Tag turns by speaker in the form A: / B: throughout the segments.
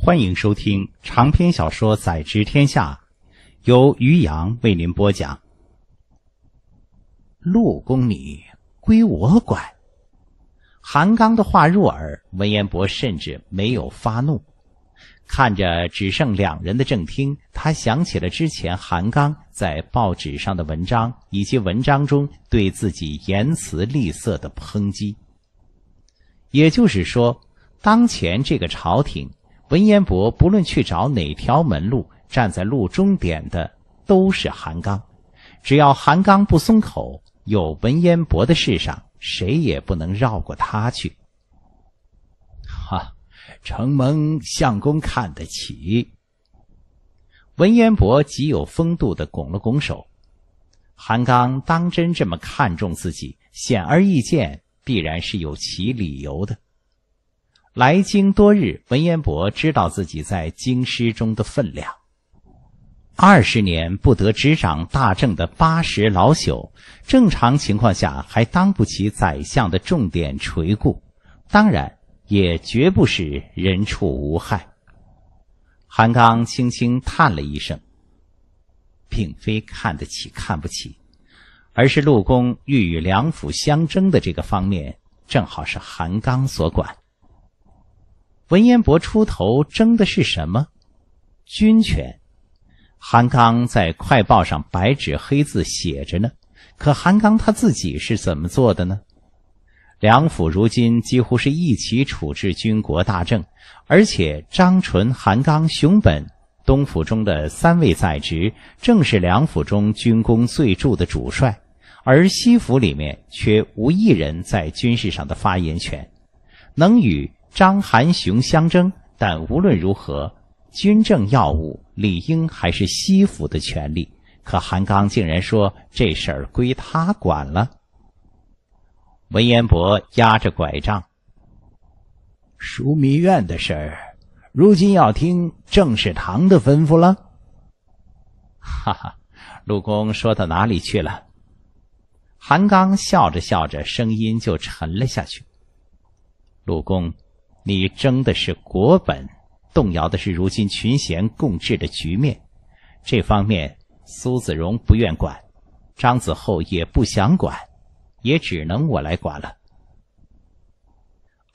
A: 欢迎收听长篇小说《宰执天下》，由于洋为您播讲。陆公女归我管。韩刚的话入耳，文彦博甚至没有发怒，看着只剩两人的正厅，他想起了之前韩刚在报纸上的文章，以及文章中对自己言辞吝啬的抨击。也就是说，当前这个朝廷。文彦博不论去找哪条门路，站在路终点的都是韩刚。只要韩刚不松口，有文彦博的事上，谁也不能绕过他去。哈，承蒙相公看得起。文彦博极有风度地拱了拱手。韩刚当真这么看重自己，显而易见，必然是有其理由的。来京多日，文彦博知道自己在京师中的分量。二十年不得执掌大政的八十老朽，正常情况下还当不起宰相的重点垂顾，当然也绝不是人畜无害。韩刚轻轻叹了一声，并非看得起看不起，而是陆公欲与梁府相争的这个方面，正好是韩刚所管。文彦博出头争的是什么？军权。韩刚在快报上白纸黑字写着呢，可韩刚他自己是怎么做的呢？梁府如今几乎是一起处置军国大政，而且张纯、韩刚、熊本东府中的三位在职，正是梁府中军功最著的主帅，而西府里面却无一人在军事上的发言权，能与。张韩雄相争，但无论如何，军政要务理应还是西府的权利。可韩刚竟然说这事儿归他管了。文彦博压着拐杖，枢密院的事儿，如今要听政事堂的吩咐了。哈哈，陆公说到哪里去了？韩刚笑着笑着，声音就沉了下去。陆公。你争的是国本，动摇的是如今群贤共治的局面。这方面，苏子荣不愿管，张子厚也不想管，也只能我来管了。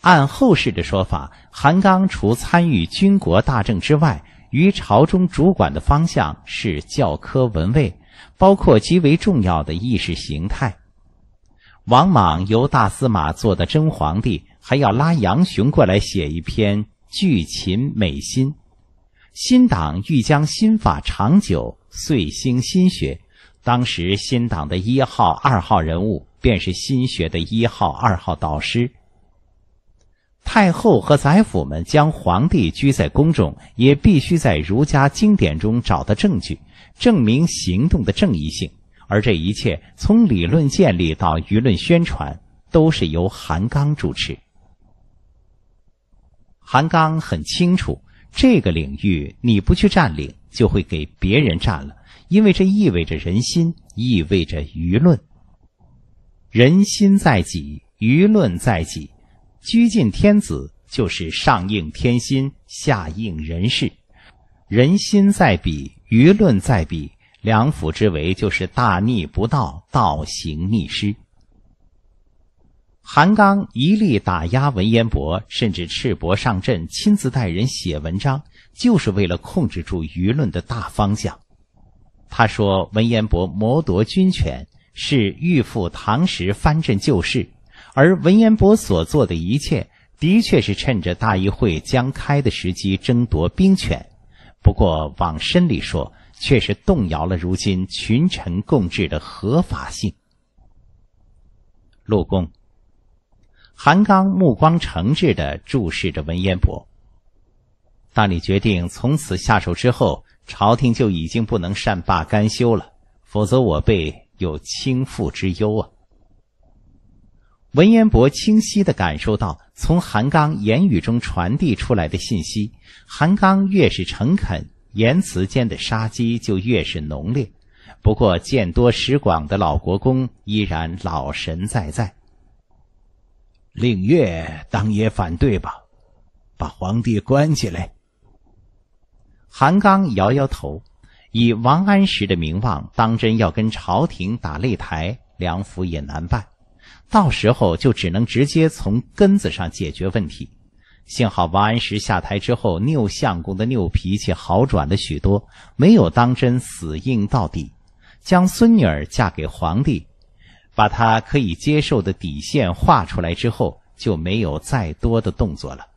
A: 按后世的说法，韩刚除参与军国大政之外，于朝中主管的方向是教科文卫，包括极为重要的意识形态。王莽由大司马做的真皇帝。还要拉杨雄过来写一篇《剧秦美心》。新党欲将新法长久，遂兴新学。当时新党的一号、二号人物，便是新学的一号、二号导师。太后和宰辅们将皇帝拘在宫中，也必须在儒家经典中找到证据，证明行动的正义性。而这一切，从理论建立到舆论宣传，都是由韩刚主持。韩刚很清楚，这个领域你不去占领，就会给别人占了，因为这意味着人心，意味着舆论。人心在己，舆论在己，居进天子就是上应天心，下应人事。人心在彼，舆论在彼，梁府之为就是大逆不道，倒行逆施。韩刚一力打压文彦博，甚至赤膊上阵，亲自带人写文章，就是为了控制住舆论的大方向。他说：“文彦博谋夺军权，是欲赴唐时藩镇旧事，而文彦博所做的一切，的确是趁着大议会将开的时机争夺兵权。不过往深里说，却是动摇了如今群臣共治的合法性。”陆公。韩刚目光诚挚地注视着文彦博。当你决定从此下手之后，朝廷就已经不能善罢甘休了，否则我辈有倾覆之忧啊！文彦博清晰地感受到从韩刚言语中传递出来的信息，韩刚越是诚恳，言辞间的杀机就越是浓烈。不过见多识广的老国公依然老神在在。令月当也反对吧，把皇帝关起来。韩刚摇摇头，以王安石的名望，当真要跟朝廷打擂台，梁府也难办。到时候就只能直接从根子上解决问题。幸好王安石下台之后，拗相公的拗脾气好转了许多，没有当真死硬到底，将孙女儿嫁给皇帝。把他可以接受的底线画出来之后，就没有再多的动作了。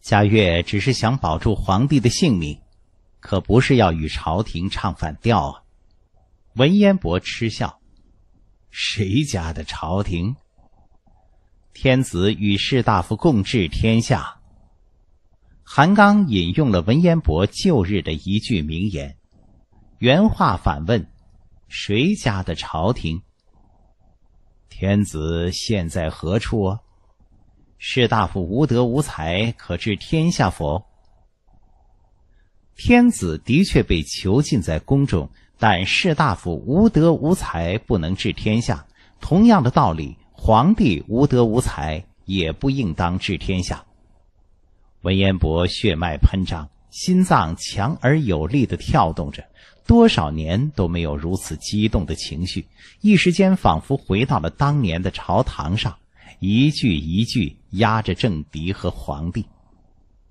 A: 嘉悦只是想保住皇帝的性命，可不是要与朝廷唱反调啊！文彦博嗤笑：“谁家的朝廷？天子与士大夫共治天下。”韩刚引用了文彦博旧日的一句名言，原话反问：“谁家的朝廷？”天子现在何处？士大夫无德无才，可治天下否？天子的确被囚禁在宫中，但士大夫无德无才，不能治天下。同样的道理，皇帝无德无才，也不应当治天下。文彦博血脉喷张，心脏强而有力的跳动着。多少年都没有如此激动的情绪，一时间仿佛回到了当年的朝堂上，一句一句压着政敌和皇帝。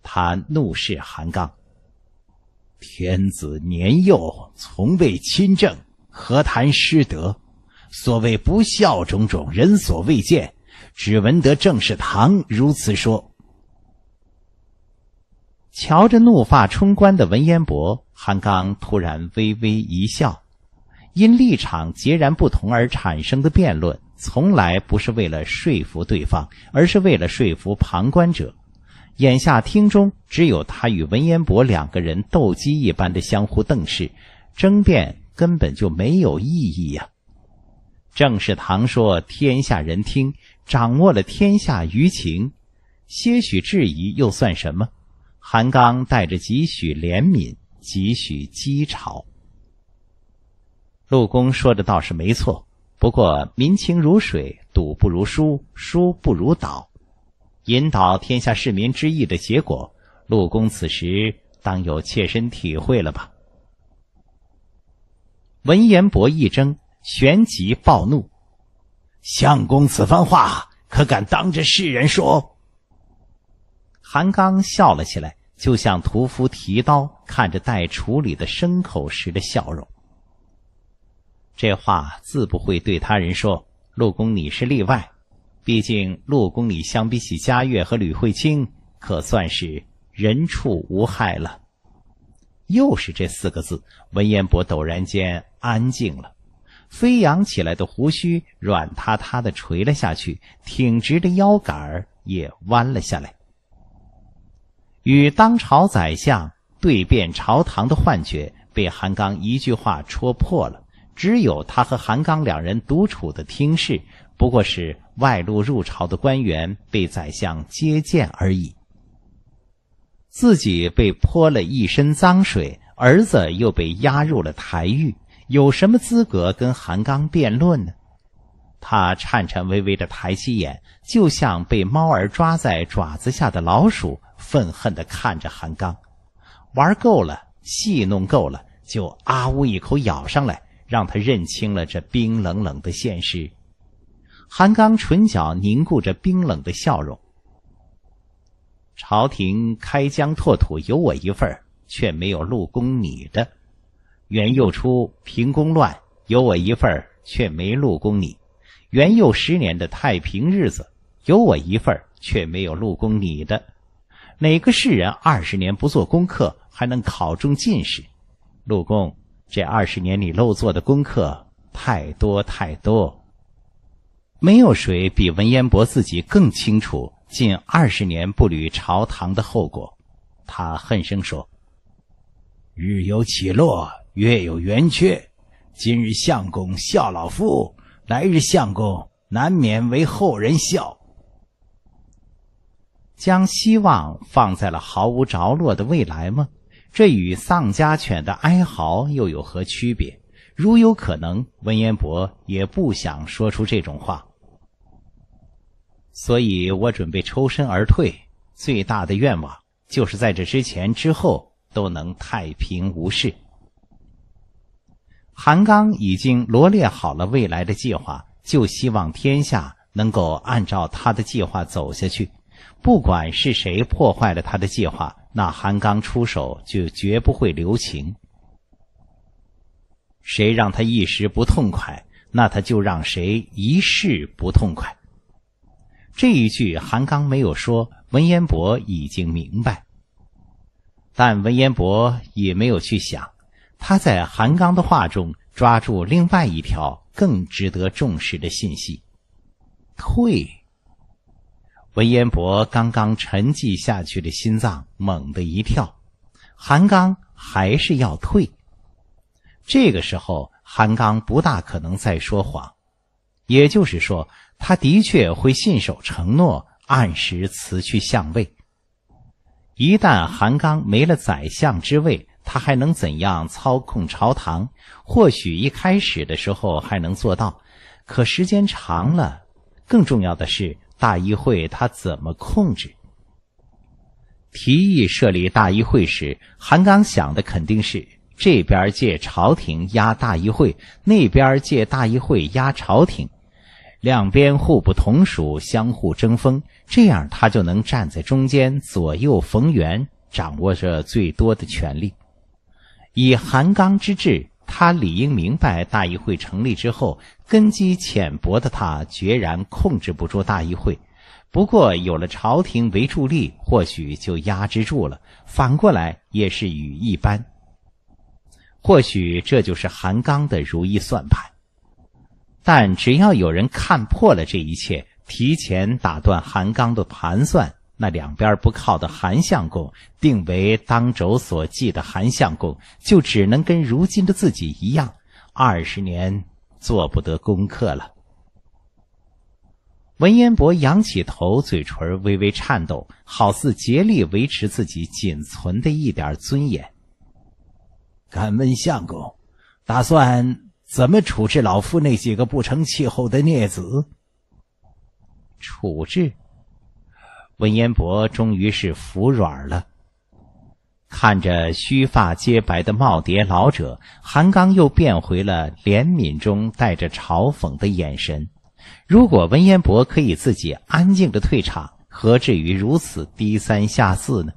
A: 他怒视韩刚：“天子年幼，从未亲政，何谈失德？所谓不孝种种，人所未见，只闻得正是唐如此说。”瞧着怒发冲冠的文彦博，韩刚突然微微一笑。因立场截然不同而产生的辩论，从来不是为了说服对方，而是为了说服旁观者。眼下厅中只有他与文彦博两个人斗鸡一般的相互瞪视，争辩根本就没有意义呀。正是唐说天下人听，掌握了天下舆情，些许质疑又算什么？韩刚带着几许怜悯，几许讥嘲。陆公说的倒是没错，不过民情如水，堵不如疏，疏不如导，引导天下市民之意的结果，陆公此时当有切身体会了吧？文彦博一怔，旋即暴怒：“相公此番话，可敢当着世人说？”韩刚笑了起来，就像屠夫提刀看着待处理的牲口时的笑容。这话自不会对他人说，陆公你是例外，毕竟陆公你相比起嘉悦和吕慧卿，可算是人畜无害了。又是这四个字，文彦博陡然间安静了，飞扬起来的胡须软塌塌的垂了下去，挺直的腰杆也弯了下来。与当朝宰相对辩朝堂的幻觉被韩刚一句话戳破了。只有他和韩刚两人独处的听室，不过是外路入朝的官员被宰相接见而已。自己被泼了一身脏水，儿子又被押入了台狱，有什么资格跟韩刚辩论呢？他颤颤巍巍的抬起眼，就像被猫儿抓在爪子下的老鼠。愤恨地看着韩刚，玩够了，戏弄够了，就啊呜一口咬上来，让他认清了这冰冷冷的现实。韩刚唇角凝固着冰冷的笑容。朝廷开疆拓土有我一份却没有陆公你的；元佑初平公乱有我一份却没陆公你；元佑十年的太平日子有我一份却没有陆公你的。哪个世人二十年不做功课，还能考中进士？陆公，这二十年你漏做的功课太多太多。没有谁比文彦博自己更清楚近二十年不履朝堂的后果。他恨声说：“日有起落，月有圆缺。今日相公笑老夫，来日相公难免为后人笑。”将希望放在了毫无着落的未来吗？这与丧家犬的哀嚎又有何区别？如有可能，文彦博也不想说出这种话。所以我准备抽身而退。最大的愿望就是在这之前、之后都能太平无事。韩刚已经罗列好了未来的计划，就希望天下能够按照他的计划走下去。不管是谁破坏了他的计划，那韩刚出手就绝不会留情。谁让他一时不痛快，那他就让谁一世不痛快。这一句韩刚没有说，文彦博已经明白，但文彦博也没有去想。他在韩刚的话中抓住另外一条更值得重视的信息：退。文彦博刚刚沉寂下去的心脏猛地一跳，韩刚还是要退。这个时候，韩刚不大可能再说谎，也就是说，他的确会信守承诺，按时辞去相位。一旦韩刚没了宰相之位，他还能怎样操控朝堂？或许一开始的时候还能做到，可时间长了，更重要的是。大议会他怎么控制？提议设立大议会时，韩刚想的肯定是：这边借朝廷压大议会，那边借大议会压朝廷，两边互不同属，相互争锋，这样他就能站在中间，左右逢源，掌握着最多的权力。以韩刚之智。他理应明白，大议会成立之后，根基浅薄的他决然控制不住大议会。不过有了朝廷为助力，或许就压制住了。反过来也是与一般。或许这就是韩刚的如意算盘。但只要有人看破了这一切，提前打断韩刚的盘算。那两边不靠的韩相公，定为当轴所忌的韩相公，就只能跟如今的自己一样，二十年做不得功课了。文彦博仰起头，嘴唇微微颤抖，好似竭力维持自己仅存的一点尊严。敢问相公，打算怎么处置老夫那几个不成气候的孽子？处置。文彦博终于是服软了，看着须发皆白的耄耋老者，韩刚又变回了怜悯中带着嘲讽的眼神。如果文彦博可以自己安静的退场，何至于如此低三下四呢？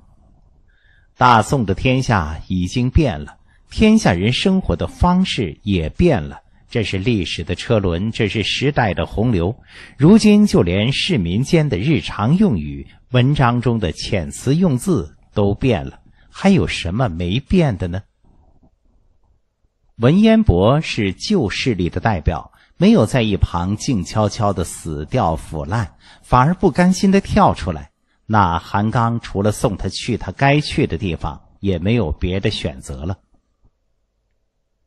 A: 大宋的天下已经变了，天下人生活的方式也变了。这是历史的车轮，这是时代的洪流。如今就连市民间的日常用语、文章中的遣词用字都变了，还有什么没变的呢？文彦博是旧势力的代表，没有在一旁静悄悄的死掉腐烂，反而不甘心的跳出来。那韩刚除了送他去他该去的地方，也没有别的选择了。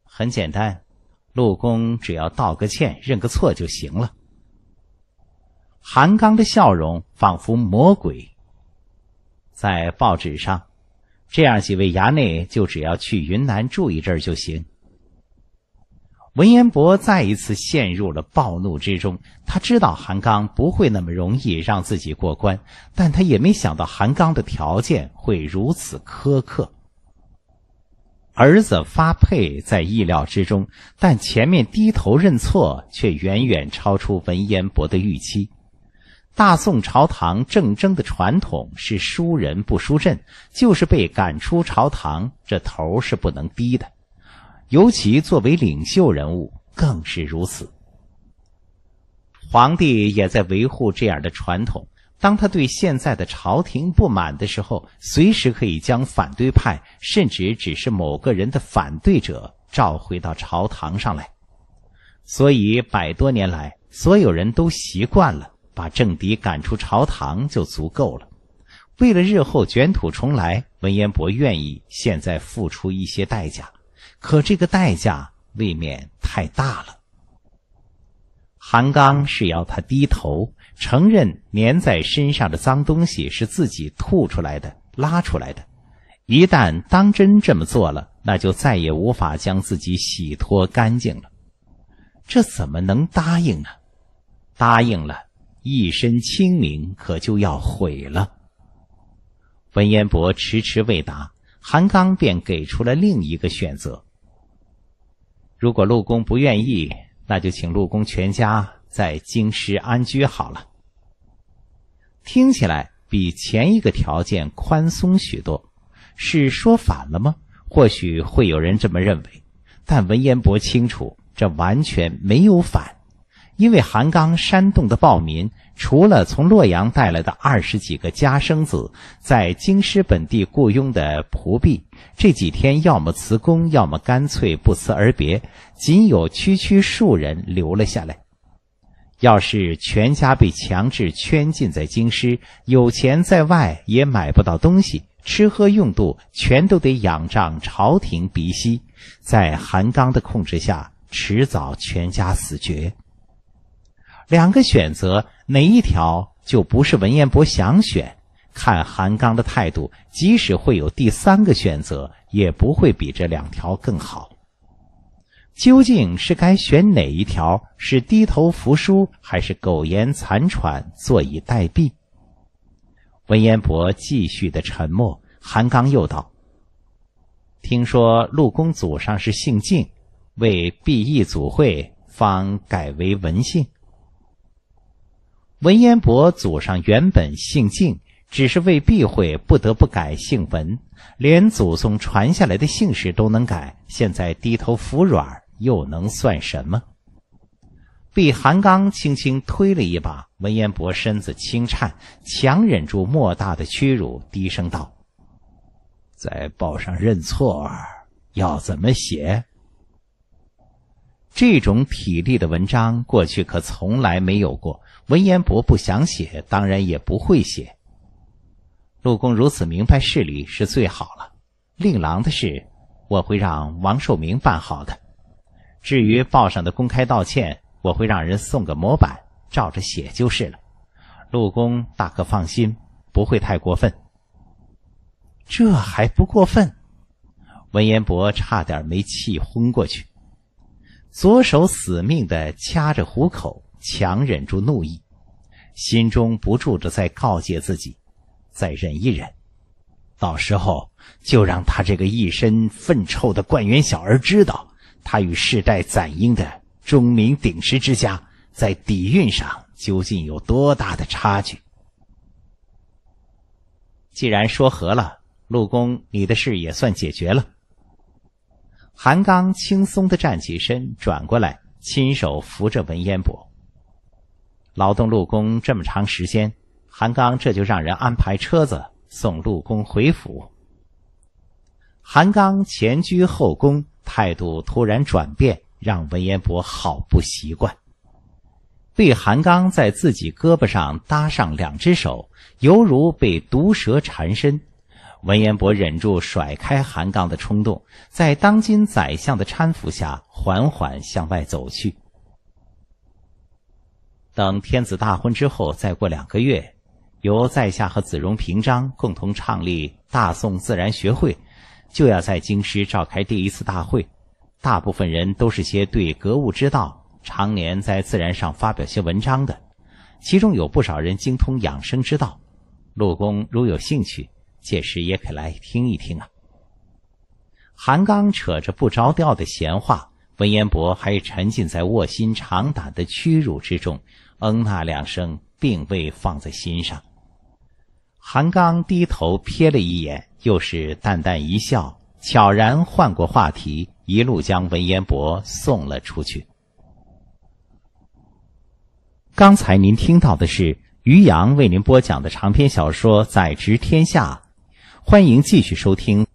A: 很简单。陆公只要道个歉、认个错就行了。韩刚的笑容仿佛魔鬼。在报纸上，这样几位衙内就只要去云南住一阵就行。文彦博再一次陷入了暴怒之中。他知道韩刚不会那么容易让自己过关，但他也没想到韩刚的条件会如此苛刻。儿子发配在意料之中，但前面低头认错却远远超出文彦博的预期。大宋朝堂政争的传统是输人不输阵，就是被赶出朝堂，这头是不能低的，尤其作为领袖人物更是如此。皇帝也在维护这样的传统。当他对现在的朝廷不满的时候，随时可以将反对派，甚至只是某个人的反对者召回到朝堂上来。所以，百多年来，所有人都习惯了把政敌赶出朝堂就足够了。为了日后卷土重来，文彦博愿意现在付出一些代价，可这个代价未免太大了。韩刚是要他低头。承认粘在身上的脏东西是自己吐出来的、拉出来的，一旦当真这么做了，那就再也无法将自己洗脱干净了。这怎么能答应呢？答应了，一身清明可就要毁了。文彦博迟迟未答，韩刚便给出了另一个选择：如果陆公不愿意，那就请陆公全家。在京师安居好了，听起来比前一个条件宽松许多，是说反了吗？或许会有人这么认为，但文彦博清楚，这完全没有反，因为韩刚煽动的暴民，除了从洛阳带来的二十几个家生子，在京师本地雇佣的仆婢，这几天要么辞工，要么干脆不辞而别，仅有区区数人留了下来。要是全家被强制圈禁在京师，有钱在外也买不到东西，吃喝用度全都得仰仗朝廷鼻息，在韩刚的控制下，迟早全家死绝。两个选择，哪一条就不是文彦博想选？看韩刚的态度，即使会有第三个选择，也不会比这两条更好。究竟是该选哪一条？是低头服输，还是苟延残喘、坐以待毙？文彦博继续的沉默。韩刚又道：“听说陆公祖上是姓靳，为避易祖讳，方改为文姓。文彦博祖上原本姓靳，只是为避讳不得不改姓文，连祖宗传下来的姓氏都能改，现在低头服软。”又能算什么？被韩刚轻轻推了一把，文彦博身子轻颤，强忍住莫大的屈辱，低声道：“在报上认错儿，要怎么写？这种体力的文章，过去可从来没有过。文彦博不想写，当然也不会写。陆公如此明白事理，是最好了。令郎的事，我会让王寿明办好的。”至于报上的公开道歉，我会让人送个模板，照着写就是了。陆公大可放心，不会太过分。这还不过分？文彦博差点没气昏过去，左手死命地掐着虎口，强忍住怒意，心中不住的在告诫自己：再忍一忍，到时候就让他这个一身粪臭的官员小儿知道。他与世代攒英的钟鸣鼎食之家，在底蕴上究竟有多大的差距？既然说和了，陆公，你的事也算解决了。韩刚轻松的站起身，转过来，亲手扶着文彦博。劳动陆公这么长时间，韩刚这就让人安排车子送陆公回府。韩刚前居后宫。态度突然转变，让文彦博好不习惯。被韩刚在自己胳膊上搭上两只手，犹如被毒蛇缠身。文彦博忍住甩开韩刚的冲动，在当今宰相的搀扶下，缓缓向外走去。等天子大婚之后，再过两个月，由在下和子荣、平章共同创立大宋自然学会。就要在京师召开第一次大会，大部分人都是些对格物之道常年在自然上发表些文章的，其中有不少人精通养生之道。陆公如有兴趣，届时也可来听一听啊。韩刚扯着不着调的闲话，文彦博还沉浸在卧薪尝胆的屈辱之中，嗯，那两声并未放在心上。韩刚低头瞥了一眼。又是淡淡一笑，悄然换过话题，一路将文彦博送了出去。刚才您听到的是于洋为您播讲的长篇小说《宰执天下》，欢迎继续收听。